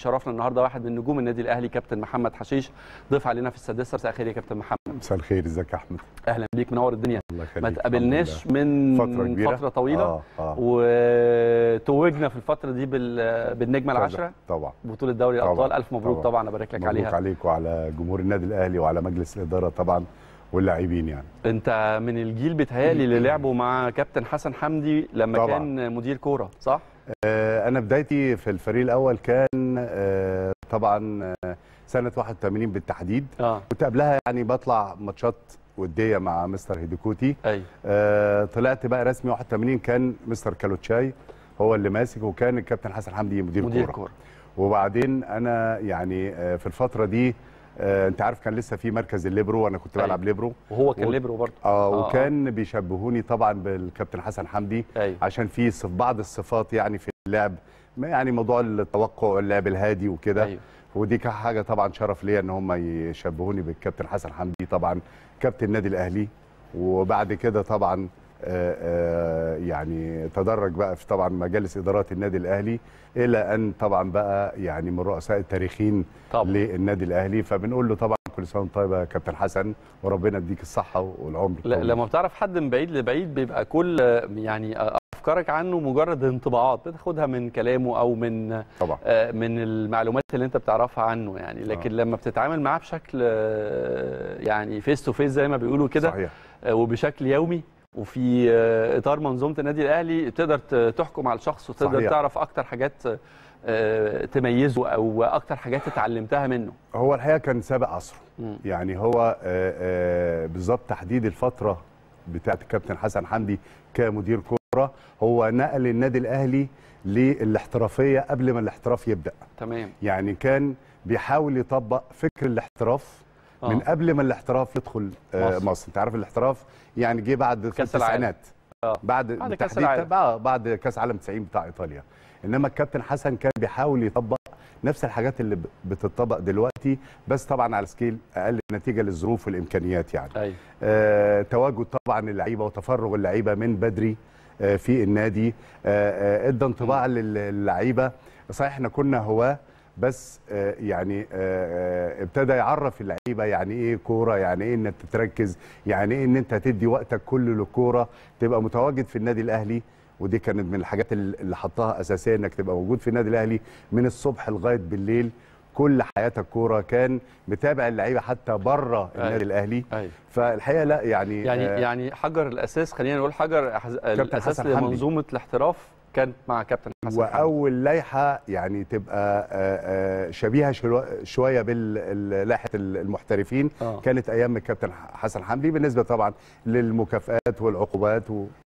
شرفنا النهارده واحد من نجوم النادي الاهلي كابتن محمد حشيش ضيف علينا في السادسه مساء الخير يا كابتن محمد مساء الخير ازيك يا احمد اهلا بيك منور الدنيا الله يخليك ما تقابلناش من فتره كبيره فتره طويله آه آه. وتوجنا في الفتره دي بالنجمه العاشره طبعا بطوله دوري الابطال الف مبروك طبعا, طبعا. لك عليها مبروك عليك وعلى جمهور النادي الاهلي وعلى مجلس الاداره طبعا واللاعبين يعني انت من الجيل بيتهيألي اللي لعبوا مع كابتن حسن حمدي لما طبعا. كان مدير كوره صح؟ آه، انا بدايتي في الفريق الاول كان آه، طبعا آه، سنه 81 بالتحديد آه. كنت قبلها يعني بطلع ماتشات وديه مع مستر هيديكوتي أي. آه طلعت بقى رسمي 81 كان مستر كالوتشاي هو اللي ماسك وكان الكابتن حسن حمدي مدير, مدير كوره وبعدين انا يعني آه، في الفتره دي آه انت عارف كان لسه في مركز الليبرو وانا كنت بلعب أيوة. ليبرو وهو كان و... ليبرو برضه آه, اه وكان بيشبهوني طبعا بالكابتن حسن حمدي أيوة. عشان في بعض الصفات يعني في اللعب يعني موضوع التوقع واللعب الهادي وكده أيوه. ودي حاجه طبعا شرف ليا ان هم يشبهوني بالكابتن حسن حمدي طبعا كابتن النادي الاهلي وبعد كده طبعا آآ آه، آآ آه، يعني تدرج بقى في طبعا مجالس ادارات النادي الاهلي الى ان طبعا بقى يعني من رؤساء التاريخين طبعا. للنادي الاهلي فبنقول له طبعا كل سنه وانت طيب يا كابتن حسن وربنا يديك الصحه والعمر لا لما بتعرف حد من بعيد لبعيد بيبقى كل يعني افكارك عنه مجرد انطباعات بتاخدها من كلامه او من طبعا. آه، من المعلومات اللي انت بتعرفها عنه يعني لكن آه. لما بتتعامل معاه بشكل آه، يعني فيس تو فيس زي ما بيقولوا كده صحيح. آه، وبشكل يومي وفي آه، اطار منظومه النادي الاهلي تقدر تحكم على الشخص وتقدر صحيح. تعرف اكتر حاجات آه، تميزه او اكتر حاجات اتعلمتها منه هو الحقيقه كان سابق عصره يعني هو آه، بالظبط تحديد الفتره بتاعه الكابتن حسن حمدي كمدير كوره هو نقل النادي الاهلي للاحترافيه قبل ما الاحتراف يبدا تمام يعني كان بيحاول يطبق فكر الاحتراف آه. من قبل ما الاحتراف يدخل آه، مصر, انت عارف الاحتراف يعني جه بعد التسعينات آه. بعد بعد كاس العالم آه، بعد كاس عالم 90 بتاع ايطاليا انما الكابتن حسن كان بيحاول يطبق نفس الحاجات اللي بتطبق دلوقتي بس طبعا على سكيل اقل نتيجه للظروف والامكانيات يعني أيوة. آه تواجد طبعا اللعيبه وتفرغ اللعيبه من بدري آه في النادي آه ادى انطباع للعيبه صحيح احنا كنا هواه بس آه، يعني آه، آه، ابتدى يعرف اللعيبه يعني ايه كوره يعني ايه انك تتركز يعني ايه ان انت تدي وقتك كله للكوره تبقى متواجد في النادي الاهلي ودي كانت من الحاجات اللي حطها اساسيه انك تبقى موجود في النادي الاهلي من الصبح لغايه بالليل كل حياتك كوره كان متابع اللعيبه حتى بره أيوه، النادي الاهلي أيه. فالحقيقه لا يعني يعني آه يعني حجر الاساس خلينا نقول حجر الاساس لمنظومه الاحتراف كانت مع كابتن حسن واول لائحه يعني تبقى آه، آه، شبيهه شويه باللائحه المحترفين آه. كانت ايام الكابتن حسن حمدي بالنسبه طبعا للمكافئات والعقوبات و...